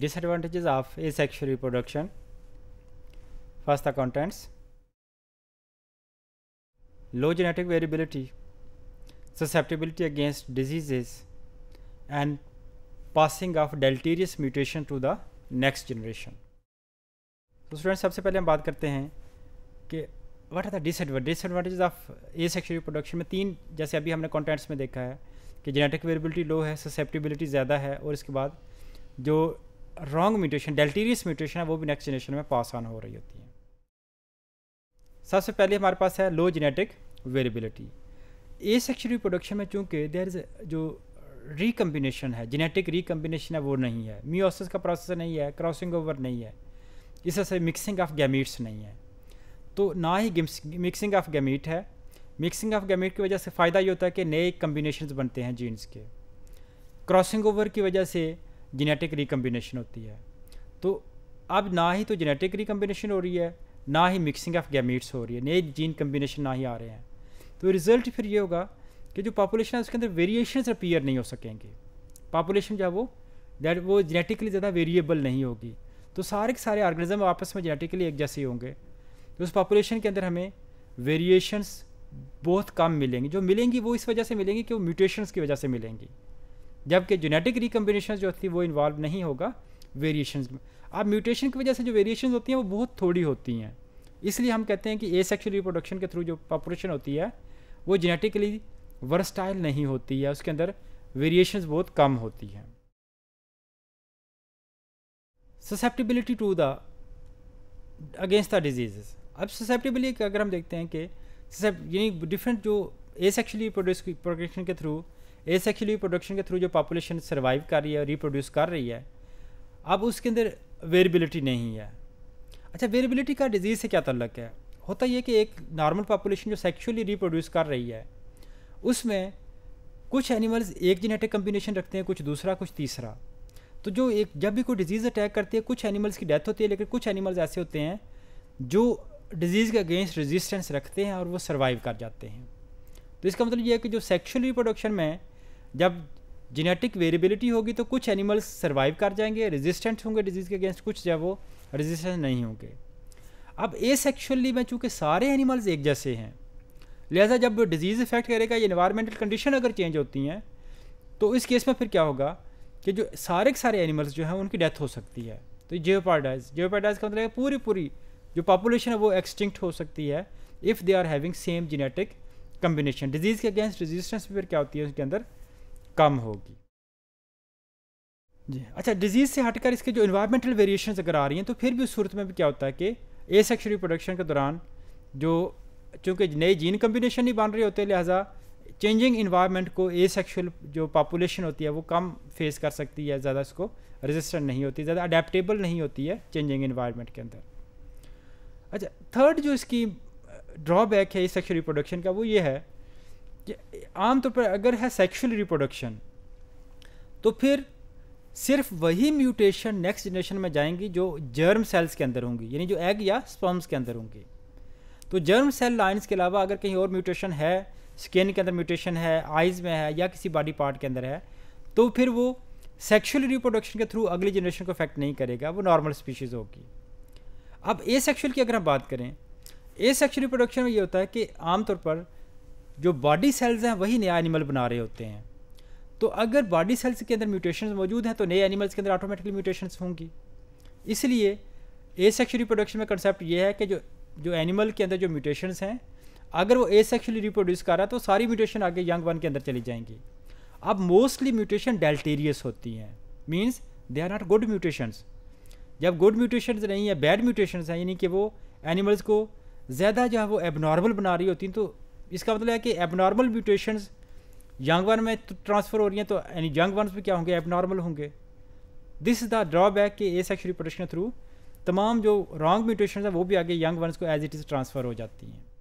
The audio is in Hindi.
disadvantages of asexual reproduction first the contents low genetic variability susceptibility against diseases and passing of deleterious mutation to the next generation तो स्टूडेंट सबसे पहले हम बात करते हैं कि what are the disadvantages of asexual reproduction में तीन जैसे अभी हमने कॉन्टेंट्स में देखा है कि जेनेटिक वेरिएबिलिटी लो है ससेप्टिबिलिटी ज़्यादा है और इसके बाद जो रॉन्ग म्यूटेशन डेल्टीरियस म्यूटेशन है वो भी नेक्स्ट जनरेशन में पास ऑन हो रही होती है सबसे पहले हमारे पास है low genetic variability asexual reproduction में चूंकि देर इज़ जो रिकम्बिनेशन है जेनेटिक रिकम्बिनेशन है वो नहीं है म्यूसिस का प्रोसेस नहीं है क्रॉसिंग ओवर नहीं है इस तरह से मिक्सिंग ऑफ गैमीट्स नहीं है तो ना ही मिक्सिंग ऑफ गैमीट है मिक्सिंग ऑफ गैमीट की वजह से फ़ायदा ये होता है कि नए कम्बिनेशन बनते हैं जीन्स के क्रॉसिंग ओवर की वजह से जेनेटिक रिकम्बिनेशन होती है तो अब ना ही तो जेनेटिक रिकम्बिनेशन हो रही है ना ही मिक्सिंग ऑफ गैमीट्स हो रही है नए जीन कम्बिनेशन ना ही आ रहे हैं तो रिज़ल्ट फिर ये होगा कि जो पॉपुलेशन है उसके अंदर वेरिएशन अपीयर नहीं हो सकेंगे पॉपुलेशन जो है वो दैट वो जेनेटिकली ज़्यादा वेरिएबल नहीं होगी तो सारे के सारे ऑर्गेनिज्म आपस में जेनेटिकली एक जैसे होंगे तो उस पॉपुलेशन के अंदर हमें वेरिएशंस बहुत कम मिलेंगी जो मिलेंगी वो इस वजह से मिलेंगी कि वो म्यूटेशंस की वजह से मिलेंगी जबकि जेनेटिक रिकम्बिनेशन जो होती है वो इन्वॉल्व नहीं होगा वेरिएशन में अब म्यूटेशन की वजह से जो वेरिएशन होती हैं वो बहुत थोड़ी होती हैं इसलिए हम कहते हैं कि ए सेक्शुअल रिप्रोडक्शन के थ्रू जो पॉपुलेशन होती है वो जेनेटिकली वर्सटाइल नहीं होती है उसके अंदर वेरिएशन बहुत कम होती हैं susceptibility to the against the disease अब ससेप्टिबिलिटी अगर हम देखते हैं कि यानी डिफरेंट जो ए सेक्शुअली प्रोडक्शन के थ्रू ए सेक्शुअली प्रोडक्शन के थ्रू जो पॉपुलेशन सर्वाइव कर रही है रिप्रोड्यूस कर रही है अब उसके अंदर वेरेबिलिटी नहीं है अच्छा वेरेबिलिटी का डिजीज़ से क्या तल्लक है होता यह कि एक नॉर्मल पॉपुलेशन जो सेक्शुअली रिप्रोड्यूस कर रही है उसमें कुछ एनिमल्स एक जेनेटिक कम्बिनेशन रखते हैं कुछ दूसरा कुछ तीसरा तो जो एक जब भी कोई डिजीज़ अटैक करती है कुछ एनिमल्स की डेथ होती है लेकिन कुछ एनिमल्स ऐसे होते हैं जो डिजीज़ के अगेंस्ट रेजिस्टेंस रखते हैं और वो सर्वाइव कर जाते हैं तो इसका मतलब ये है कि जो सेक्शुअल रिप्रोडक्शन में जब जेनेटिक वेरिएबिलिटी होगी तो कुछ एनिमल्स सर्वाइव कर जाएंगे रेजिस्टेंट होंगे डिजीज़ के अगेंस्ट कुछ जब वो रेजिस्टेंट नहीं होंगे अब ए सेक्शुअली में चूँकि सारे एनिमल्स एक जैसे हैं लिहाजा जब डिजीज़ इफेक्ट करेगा या इन्वायरमेंटल कंडीशन अगर चेंज होती हैं तो इस केस में फिर क्या होगा कि जो सारे के सारे एनिमल्स जो हैं उनकी डेथ हो सकती है तो जियोपाडाइज जियोपाडाइज का मतलब है पूरी पूरी जो पॉपुलेशन है वो एक्सटिंक्ट हो सकती है if they are having same genetic combination disease के अगेंस्ट रेजिस्टेंस फिर क्या होती है उसके अंदर कम होगी जी अच्छा डिजीज़ से हटकर इसके जो इन्वायरमेंटल वेरिएशन अगर आ रही हैं तो फिर भी उस सूरत में भी क्या होता है कि ए सेक्स रिप्रोडक्शन के दौरान जो चूँकि नए जीन कम्बिनेशन नहीं बन रहे होते लिहाजा चेंजिंग इन्वायरमेंट को ए सेक्शुअल जो पॉपुलेशन होती है वो कम फेस कर सकती है ज़्यादा इसको रजिस्टेंट नहीं होती ज़्यादा अडेप्टेबल नहीं होती है चेंजिंग इन्वायरमेंट के अंदर अच्छा थर्ड जो इसकी ड्रॉबैक है ए सेक्शुअल रिप्रोडक्शन का वो ये है आमतौर तो पर अगर है सेक्सुअल रिप्रोडक्शन तो फिर सिर्फ वही म्यूटेशन नेक्स्ट जनरेशन में जाएंगी जो जर्म सेल्स के अंदर होंगी यानी जो एग या स्पर्म्स के अंदर होंगी तो जर्म सेल लाइन्स के अलावा अगर कहीं और म्यूटेशन है स्किन के अंदर म्यूटेशन है आइज़ में है या किसी बॉडी पार्ट के अंदर है तो फिर वो सेक्शुअल रिप्रोडक्शन के थ्रू अगली जनरेशन को अफेक्ट नहीं करेगा वो नॉर्मल स्पीशीज़ होगी अब ए सेक्शुअल की अगर हम बात करें ए सेक्शुअल रिप्रोडक्शन में ये होता है कि आमतौर पर जो बॉडी सेल्स हैं वही नया एनिमल बना रहे होते हैं तो अगर बॉडी सेल्स के अंदर म्यूटेशन मौजूद हैं तो नए एनिमल्स के अंदर ऑटोमेटिकली म्यूटेशन होंगी इसलिए ए सेक्शुअली रिप्रोडक्शन में कंसेप्ट ये है कि जो जो एनिमल के अंदर जो म्यूटेशंस हैं अगर वो ए सेक्शुअली रिप्रोड्यूस कर रहा है तो सारी म्यूटेशन आगे यंग वन के अंदर चली जाएंगी अब मोस्टली म्यूटेशन डेल्टेरियस होती हैं means they are not good mutations जब गुड म्यूटेशंस नहीं है बैड म्यूटेशंस हैं यानी कि वो एनिमल्स को ज़्यादा जो है वो एबनॉर्मल बना रही होती हैं तो इसका मतलब है कि एबनॉर्मल म्यूटेशन यंग वन में ट्रांसफ़र तो हो रही हैं तो यानी यंग वंस भी क्या होंगे एबनॉर्मल होंगे दिस इज़ द ड्रॉबैक कि ए सेक्स के थ्रू तमाम जो रॉन्ग म्यूटेशन है वो भी आगे यंग वंस को एज इट इज़ ट्रांसफ़र हो जाती हैं